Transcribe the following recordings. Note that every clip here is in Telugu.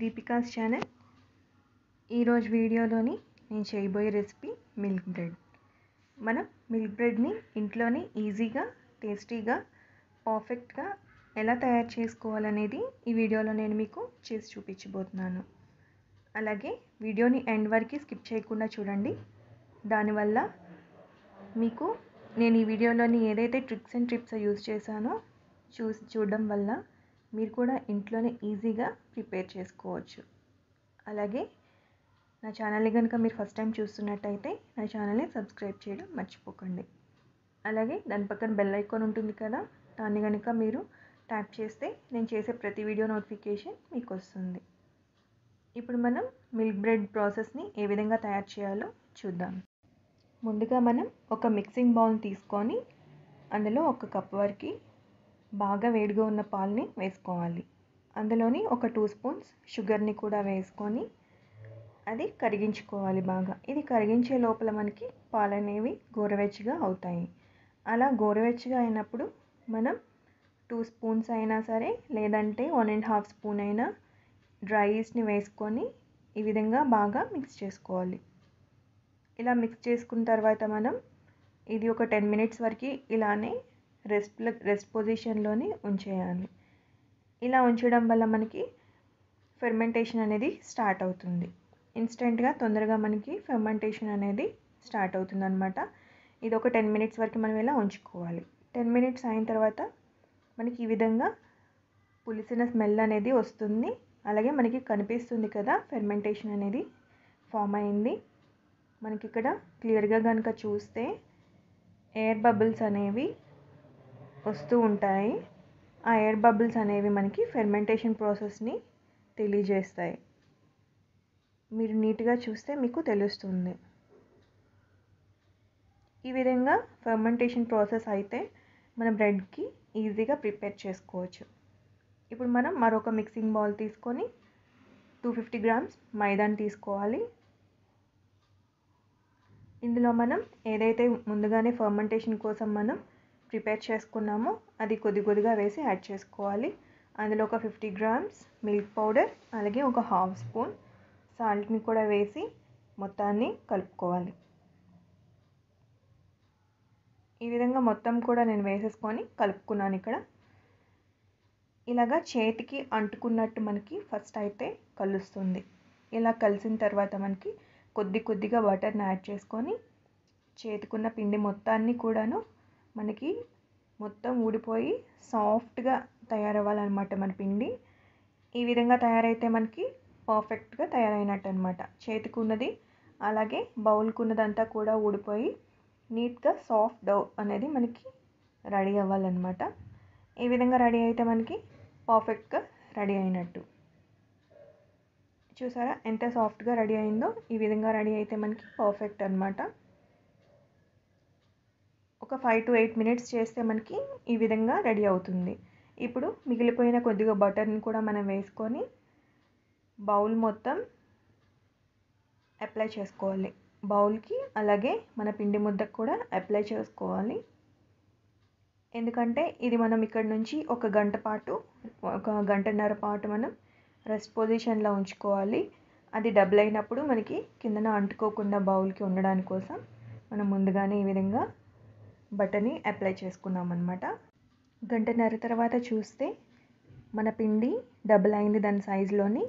దీపికాస్ ఛానల్ ఈరోజు వీడియోలోని నేను చేయబోయే రెసిపీ మిల్క్ బ్రెడ్ మనం మిల్క్ బ్రెడ్ని ఇంట్లోనే ఈజీగా టేస్టీగా పర్ఫెక్ట్గా ఎలా తయారు చేసుకోవాలనేది ఈ వీడియోలో నేను మీకు చేసి చూపించబోతున్నాను అలాగే వీడియోని ఎండ్ వరకు స్కిప్ చేయకుండా చూడండి దానివల్ల మీకు నేను ఈ వీడియోలోని ఏదైతే ట్రిక్స్ అండ్ ట్రిప్స్ యూజ్ చేశానో చూసి చూడడం వల్ల మీరు కూడా ఇంట్లోనే ఈజీగా ప్రిపేర్ చేసుకోవచ్చు అలాగే నా ఛానల్ని కనుక మీరు ఫస్ట్ టైం చూస్తున్నట్టయితే నా ఛానల్ని సబ్స్క్రైబ్ చేయడం మర్చిపోకండి అలాగే దాని పక్కన బెల్ ఐకాన్ ఉంటుంది కదా దాన్ని కనుక మీరు ట్యాప్ చేస్తే నేను చేసే ప్రతి వీడియో నోటిఫికేషన్ మీకు వస్తుంది ఇప్పుడు మనం మిల్క్ బ్రెడ్ ప్రాసెస్ని ఏ విధంగా తయారు చేయాలో చూద్దాం ముందుగా మనం ఒక మిక్సింగ్ బౌల్ తీసుకొని అందులో ఒక కప్ వరకు బాగా వేడిగా ఉన్న పాలని వేసుకోవాలి అందులోని ఒక టూ స్పూన్స్ షుగర్ని కూడా వేసుకొని అది కరిగించుకోవాలి బాగా ఇది కరిగించే లోపల మనకి పాలు అనేవి గోరువెచ్చగా అవుతాయి అలా గోరవెచ్చగా అయినప్పుడు మనం టూ స్పూన్స్ అయినా సరే లేదంటే వన్ అండ్ హాఫ్ స్పూన్ అయినా డ్రై ఈస్ట్ని వేసుకొని ఈ విధంగా బాగా మిక్స్ చేసుకోవాలి ఇలా మిక్స్ చేసుకున్న తర్వాత మనం ఇది ఒక టెన్ మినిట్స్ వరకు ఇలానే రెస్ట్ రెస్ట్ పొజిషన్లోని ఉంచేయాలి ఇలా ఉంచడం వల్ల మనకి ఫెర్మెంటేషన్ అనేది స్టార్ట్ అవుతుంది ఇన్స్టెంట్గా తొందరగా మనకి ఫెర్మెంటేషన్ అనేది స్టార్ట్ అవుతుంది అనమాట ఇది ఒక టెన్ మినిట్స్ వరకు మనం ఇలా ఉంచుకోవాలి టెన్ మినిట్స్ అయిన తర్వాత మనకి ఈ విధంగా పులిసిన స్మెల్ అనేది వస్తుంది అలాగే మనకి కనిపిస్తుంది కదా ఫెర్మెంటేషన్ అనేది ఫామ్ అయింది మనకి ఇక్కడ క్లియర్గా కనుక చూస్తే ఎయిర్ బబుల్స్ అనేవి వస్తూ ఉంటాయి ఆ ఎయిర్ బబుల్స్ అనేవి మనకి ఫెర్మెంటేషన్ ప్రాసెస్ని తెలియజేస్తాయి మీరు నీట్గా చూస్తే మీకు తెలుస్తుంది ఈ విధంగా ఫెర్మెంటేషన్ ప్రాసెస్ అయితే మన బ్రెడ్కి ఈజీగా ప్రిపేర్ చేసుకోవచ్చు ఇప్పుడు మనం మరొక మిక్సింగ్ బౌల్ తీసుకొని టూ ఫిఫ్టీ గ్రామ్స్ మైదాన్ తీసుకోవాలి ఇందులో మనం ఏదైతే ముందుగానే ఫర్మెంటేషన్ కోసం మనం ప్రిపేర్ చేసుకున్నాము అది కొద్ది కొద్దిగా వేసి యాడ్ చేసుకోవాలి అందులో ఒక ఫిఫ్టీ గ్రామ్స్ మిల్క్ పౌడర్ అలాగే ఒక హాఫ్ స్పూన్ సాల్ట్ని కూడా వేసి మొత్తాన్ని కలుపుకోవాలి ఈ విధంగా మొత్తం కూడా నేను వేసేసుకొని కలుపుకున్నాను ఇక్కడ ఇలాగా చేతికి అంటుకున్నట్టు మనకి ఫస్ట్ అయితే కలుస్తుంది ఇలా కలిసిన తర్వాత మనకి కొద్ది కొద్దిగా బటర్ని యాడ్ చేసుకొని చేతికున్న పిండి మొత్తాన్ని కూడాను మనకి మొత్తం ఊడిపోయి సాఫ్ట్గా తయారవ్వాలన్నమాట మన పిండి ఈ విధంగా తయారైతే మనకి పర్ఫెక్ట్గా తయారైనట్టు అనమాట చేతికి ఉన్నది అలాగే ఉన్నదంతా కూడా ఊడిపోయి నీట్గా సాఫ్ట్ డౌ అనేది మనకి రెడీ అవ్వాలన్నమాట ఈ విధంగా రెడీ అయితే మనకి పర్ఫెక్ట్గా రెడీ అయినట్టు చూసారా ఎంత సాఫ్ట్గా రెడీ అయిందో ఈ విధంగా రెడీ అయితే మనకి పర్ఫెక్ట్ అనమాట ఒక ఫైవ్ టు ఎయిట్ మినిట్స్ చేస్తే మనకి ఈ విధంగా రెడీ అవుతుంది ఇప్పుడు మిగిలిపోయిన కొద్దిగా బటర్ని కూడా మనం వేసుకొని బౌల్ మొత్తం అప్లై చేసుకోవాలి బౌల్కి అలాగే మన పిండి ముద్దకు కూడా అప్లై చేసుకోవాలి ఎందుకంటే ఇది మనం ఇక్కడ నుంచి ఒక గంట పాటు ఒక గంటన్నర పాటు మనం రెస్ట్ పొజిషన్లో ఉంచుకోవాలి అది డబుల్ అయినప్పుడు మనకి కిందన అంటుకోకుండా బౌల్కి ఉండడాని కోసం మనం ముందుగానే ఈ విధంగా బటర్ని అప్లై చేసుకున్నాం అనమాట గంటన్నర తర్వాత చూస్తే మన పిండి డబుల్ అయింది దాని సైజులోని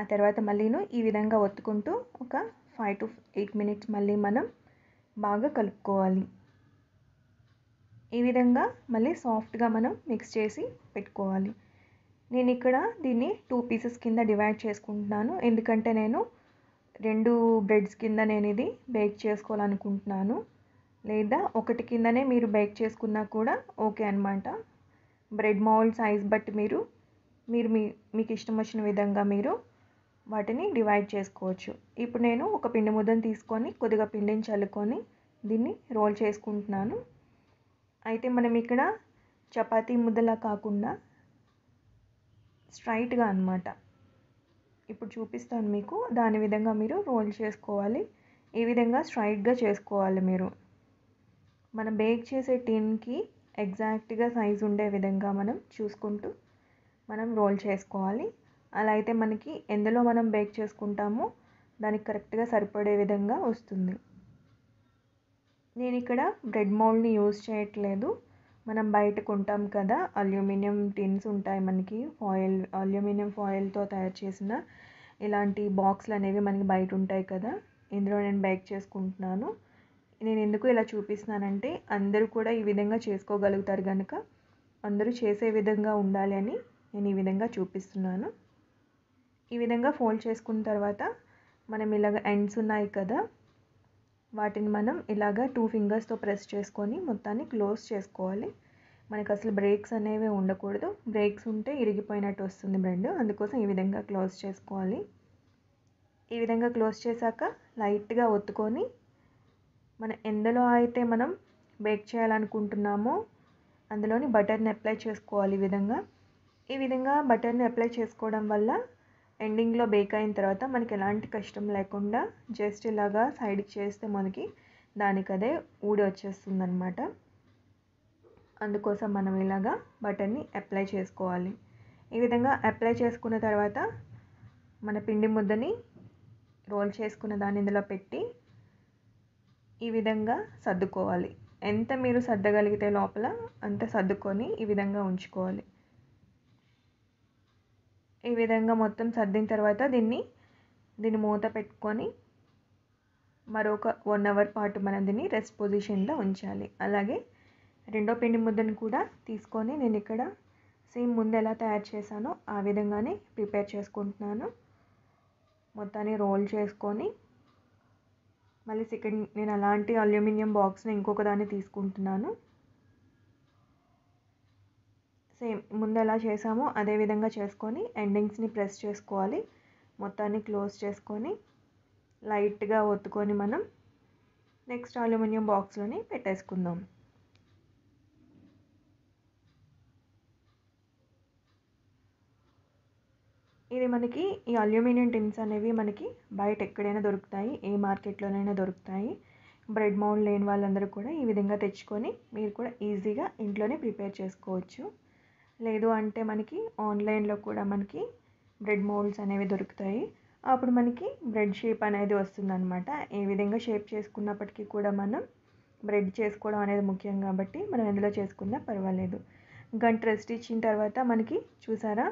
ఆ తర్వాత మళ్ళీను ఈ విధంగా ఒత్తుకుంటూ ఒక ఫైవ్ టు ఎయిట్ మినిట్స్ మళ్ళీ మనం బాగా కలుపుకోవాలి ఈ విధంగా మళ్ళీ సాఫ్ట్గా మనం మిక్స్ చేసి పెట్టుకోవాలి నేను ఇక్కడ దీన్ని టూ పీసెస్ కింద డివైడ్ చేసుకుంటున్నాను ఎందుకంటే నేను రెండు బ్రెడ్స్ కింద నేను ఇది బేక్ చేసుకోవాలనుకుంటున్నాను లేదా ఒకటి కిందనే మీరు బేక్ చేసుకున్నా కూడా ఓకే అనమాట బ్రెడ్ మౌల్డ్ సైజ్ బట్టి మీరు మీరు మీ మీకు ఇష్టం వచ్చిన విధంగా మీరు వాటిని డివైడ్ చేసుకోవచ్చు ఇప్పుడు నేను ఒక పిండి ముద్దను తీసుకొని కొద్దిగా పిండిని చల్లుకొని దీన్ని రోల్ చేసుకుంటున్నాను అయితే మనం ఇక్కడ చపాతీ ముద్దలా కాకుండా స్ట్రైట్గా అనమాట ఇప్పుడు చూపిస్తాను మీకు దాని విధంగా మీరు రోల్ చేసుకోవాలి ఈ విధంగా స్ట్రైట్గా చేసుకోవాలి మీరు మనం బేక్ చేసే టిన్కి ఎగ్జాక్ట్గా సైజ్ ఉండే విధంగా మనం చూసుకుంటూ మనం రోల్ చేసుకోవాలి అలా అయితే మనకి ఎందులో మనం బేక్ చేసుకుంటామో దానికి కరెక్ట్గా సరిపడే విధంగా వస్తుంది నేను ఇక్కడ బ్రెడ్ మౌల్డ్ని యూజ్ చేయట్లేదు మనం బయట కొంటాం కదా అల్యూమినియం టిన్స్ ఉంటాయి మనకి ఫాయిల్ అల్యూమినియం ఫాయిల్తో తయారు చేసిన ఇలాంటి బాక్స్లు అనేవి మనకి బయట ఉంటాయి కదా ఇందులో నేను బేక్ చేసుకుంటున్నాను నేను ఎందుకు ఇలా చూపిస్తున్నానంటే అందరూ కూడా ఈ విధంగా చేసుకోగలుగుతారు కనుక అందరూ చేసే విధంగా ఉండాలి అని నేను ఈ విధంగా చూపిస్తున్నాను ఈ విధంగా ఫోల్డ్ చేసుకున్న తర్వాత మనం ఇలాగ ఎండ్స్ ఉన్నాయి కదా వాటిని మనం ఇలాగ టూ ఫింగర్స్తో ప్రెస్ చేసుకొని మొత్తాన్ని క్లోజ్ చేసుకోవాలి మనకు అసలు బ్రేక్స్ అనేవి ఉండకూడదు బ్రేక్స్ ఉంటే ఇరిగిపోయినట్టు వస్తుంది బ్రెండ్ అందుకోసం ఈ విధంగా క్లోజ్ చేసుకోవాలి ఈ విధంగా క్లోజ్ చేశాక లైట్గా ఒత్తుకొని మన ఎందులో అయితే మనం బేక్ చేయాలనుకుంటున్నామో అందులోని బటర్ని అప్లై చేసుకోవాలి ఈ విధంగా ఈ విధంగా బటర్ని అప్లై చేసుకోవడం వల్ల ఎండింగ్లో బేక్ అయిన తర్వాత మనకి ఎలాంటి కష్టం లేకుండా జస్ట్ ఇలాగా సైడ్కి చేస్తే మనకి దానికి అదే ఊడి వచ్చేస్తుంది అనమాట అందుకోసం మనం ఇలాగా బటర్ని అప్లై చేసుకోవాలి ఈ విధంగా అప్లై చేసుకున్న తర్వాత మన పిండి ముద్దని రోల్ చేసుకున్న దాన్ని ఇందులో పెట్టి ఈ విధంగా సర్దుకోవాలి ఎంత మీరు సర్దగలిగితే లోపల అంత సర్దుకొని ఈ విధంగా ఉంచుకోవాలి ఈ విధంగా మొత్తం సర్దిన తర్వాత దీన్ని దీన్ని మూత పెట్టుకొని మరొక వన్ అవర్ పాటు మనం దీన్ని రెస్ట్ పొజిషన్లో ఉంచాలి అలాగే రెండో పిండి ముద్దని కూడా తీసుకొని నేను ఇక్కడ సేమ్ ముందు ఎలా తయారు చేశానో ఆ విధంగానే ప్రిపేర్ చేసుకుంటున్నాను మొత్తాన్ని రోల్ చేసుకొని మళ్ళీ సెకండ్ నేను అలాంటి అల్యూమినియం బాక్స్ని ఇంకొక దాన్ని తీసుకుంటున్నాను సేమ్ ముందు ఎలా చేసామో అదే విధంగా చేసుకొని ఎండింగ్స్ని ప్రెస్ చేసుకోవాలి మొత్తాన్ని క్లోజ్ చేసుకొని లైట్గా ఒత్తుకొని మనం నెక్స్ట్ అల్యూమినియం బాక్స్లోని పెట్టేసుకుందాం ఇది మనకి ఈ అల్యూమినియం టిన్స్ అనేవి మనకి బయట ఎక్కడైనా దొరుకుతాయి ఏ మార్కెట్లోనైనా దొరుకుతాయి బ్రెడ్ మౌండ్ లేని వాళ్ళందరూ కూడా ఈ విధంగా తెచ్చుకొని మీరు కూడా ఈజీగా ఇంట్లోనే ప్రిపేర్ చేసుకోవచ్చు లేదు అంటే మనకి ఆన్లైన్లో కూడా మనకి బ్రెడ్ మౌల్డ్స్ అనేవి దొరుకుతాయి అప్పుడు మనకి బ్రెడ్ షేప్ అనేది వస్తుందన్నమాట ఏ విధంగా షేప్ చేసుకున్నప్పటికీ కూడా మనం బ్రెడ్ చేసుకోవడం అనేది ముఖ్యం కాబట్టి మనం ఎందులో చేసుకున్నా పర్వాలేదు గంట రెస్ట్ ఇచ్చిన తర్వాత మనకి చూసారా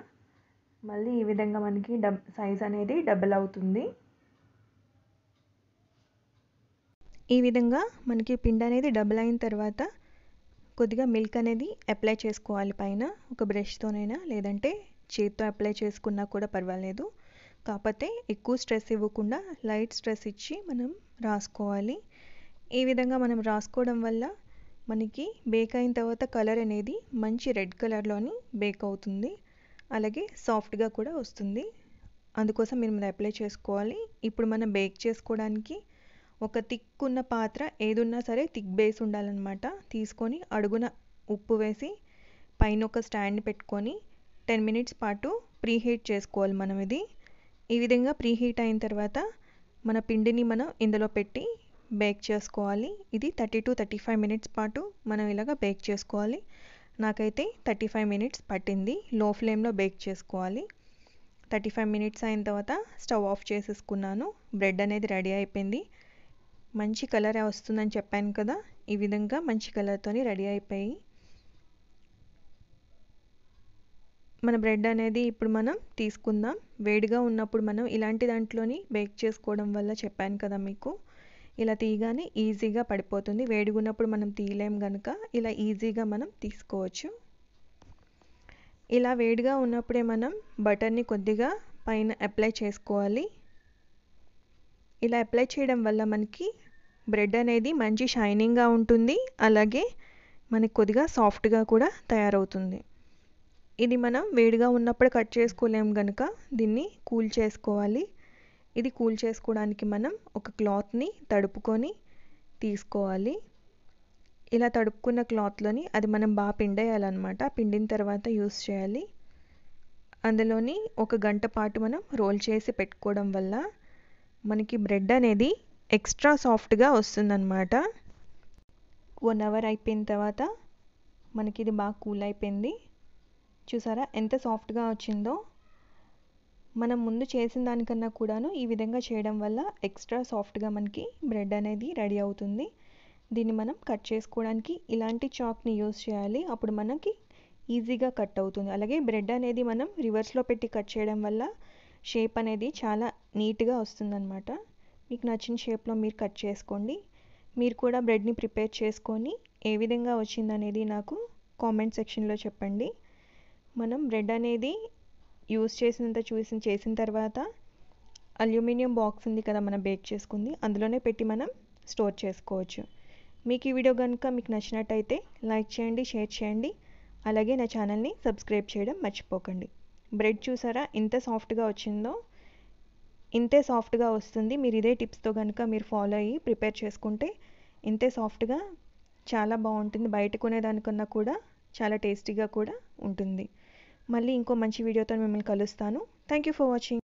మళ్ళీ ఈ విధంగా మనకి డబ్ సైజ్ అనేది డబుల్ అవుతుంది ఈ విధంగా మనకి పిండి అనేది డబుల్ అయిన తర్వాత కొద్దిగా మిల్క్ అనేది అప్లై చేసుకోవాలి పైన ఒక బ్రష్తోనైనా లేదంటే చేతితో అప్లై చేసుకున్నా కూడా పర్వాలేదు కాకపోతే ఎక్కువ స్ట్రెస్ ఇవ్వకుండా లైట్ స్ట్రెస్ ఇచ్చి మనం రాసుకోవాలి ఈ విధంగా మనం రాసుకోవడం వల్ల మనకి బేక్ అయిన తర్వాత కలర్ అనేది మంచి రెడ్ కలర్లోని బేక్ అవుతుంది అలాగే సాఫ్ట్గా కూడా వస్తుంది అందుకోసం మీరు అప్లై చేసుకోవాలి ఇప్పుడు మనం బేక్ చేసుకోవడానికి ఒక థిక్ ఉన్న పాత్ర ఏదున్నా సరే థిక్ బేస్ ఉండాలన్నమాట తీసుకొని అడుగున ఉప్పు వేసి పైన ఒక స్టాండ్ పెట్టుకొని టెన్ మినిట్స్ పాటు ప్రీహీట్ చేసుకోవాలి మనం ఇది ఈ విధంగా ప్రీహీట్ అయిన తర్వాత మన పిండిని మనం ఇందులో పెట్టి బేక్ చేసుకోవాలి ఇది thirty to thirty five minutes పాటు మనం ఇలాగ బేక్ చేసుకోవాలి నాకైతే థర్టీ ఫైవ్ మినిట్స్ పట్టింది లో ఫ్లేమ్లో బేక్ చేసుకోవాలి థర్టీ ఫైవ్ మినిట్స్ అయిన తర్వాత స్టవ్ ఆఫ్ చేసేసుకున్నాను బ్రెడ్ అనేది రెడీ అయిపోయింది మంచి కలర్ వస్తుందని చెప్పాను కదా ఈ విధంగా మంచి కలర్తో రెడీ అయిపోయి మన బ్రెడ్ అనేది ఇప్పుడు మనం తీసుకుందాం వేడిగా ఉన్నప్పుడు మనం ఇలాంటి దాంట్లోని బేక్ చేసుకోవడం వల్ల చెప్పాను కదా మీకు ఇలా తీయగానే ఈజీగా పడిపోతుంది వేడిగున్నప్పుడు మనం తీయలేం కనుక ఇలా ఈజీగా మనం తీసుకోవచ్చు ఇలా వేడిగా ఉన్నప్పుడే మనం బటర్ని కొద్దిగా పైన అప్లై చేసుకోవాలి ఇలా అప్లై చేయడం వల్ల మనకి బ్రెడ్ అనేది మంచి షైనింగ్గా ఉంటుంది అలాగే మనకి కొద్దిగా సాఫ్ట్గా కూడా తయారవుతుంది ఇది మనం వేడిగా ఉన్నప్పుడు కట్ చేసుకోలేం కనుక దీన్ని కూల్ చేసుకోవాలి ఇది కూల్ చేసుకోవడానికి మనం ఒక క్లాత్ని తడుపుకొని తీసుకోవాలి ఇలా తడుపుకున్న క్లాత్లోని అది మనం బాగా పిండేయాలన్నమాట పిండిన తర్వాత యూస్ చేయాలి అందులోని ఒక గంట పాటు మనం రోల్ చేసి పెట్టుకోవడం వల్ల మనకి బ్రెడ్ అనేది ఎక్స్ట్రా సాఫ్ట్గా వస్తుందన్నమాట వన్ అవర్ అయిపోయిన తర్వాత మనకి ఇది బాగా కూల్ అయిపోయింది చూసారా ఎంత సాఫ్ట్గా వచ్చిందో మనం ముందు చేసిన దానికన్నా కూడాను ఈ విధంగా చేయడం వల్ల ఎక్స్ట్రా సాఫ్ట్గా మనకి బ్రెడ్ అనేది రెడీ అవుతుంది దీన్ని మనం కట్ చేసుకోవడానికి ఇలాంటి చాక్ని యూస్ చేయాలి అప్పుడు మనకి ఈజీగా కట్ అవుతుంది అలాగే బ్రెడ్ అనేది మనం రివర్స్లో పెట్టి కట్ చేయడం వల్ల షేప్ అనేది చాలా నీట్గా వస్తుందన్నమాట మీకు నచ్చిన షేప్లో మీరు కట్ చేసుకోండి మీరు కూడా బ్రెడ్ని ప్రిపేర్ చేసుకొని ఏ విధంగా వచ్చిందనేది నాకు కామెంట్ సెక్షన్లో చెప్పండి మనం బ్రెడ్ అనేది యూస్ చేసినంత చూసిన చేసిన తర్వాత అల్యూమినియం బాక్స్ ఉంది కదా మనం బేక్ చేసుకుంది అందులోనే పెట్టి మనం స్టోర్ చేసుకోవచ్చు మీకు ఈ వీడియో కనుక మీకు నచ్చినట్టయితే లైక్ చేయండి షేర్ చేయండి అలాగే నా ఛానల్ని సబ్స్క్రైబ్ చేయడం మర్చిపోకండి బ్రెడ్ చూసారా ఇంత సాఫ్ట్గా వచ్చిందో ఇంతే సాఫ్ట్గా వస్తుంది మీరు ఇదే టిప్స్తో కనుక మీరు ఫాలో అయ్యి ప్రిపేర్ చేసుకుంటే ఇంతే సాఫ్ట్గా చాలా బాగుంటుంది బయట కొనేదానికన్నా కూడా చాలా టేస్టీగా కూడా ఉంటుంది మళ్ళీ ఇంకో మంచి వీడియోతో మిమ్మల్ని కలుస్తాను థ్యాంక్ యూ ఫర్ వాచింగ్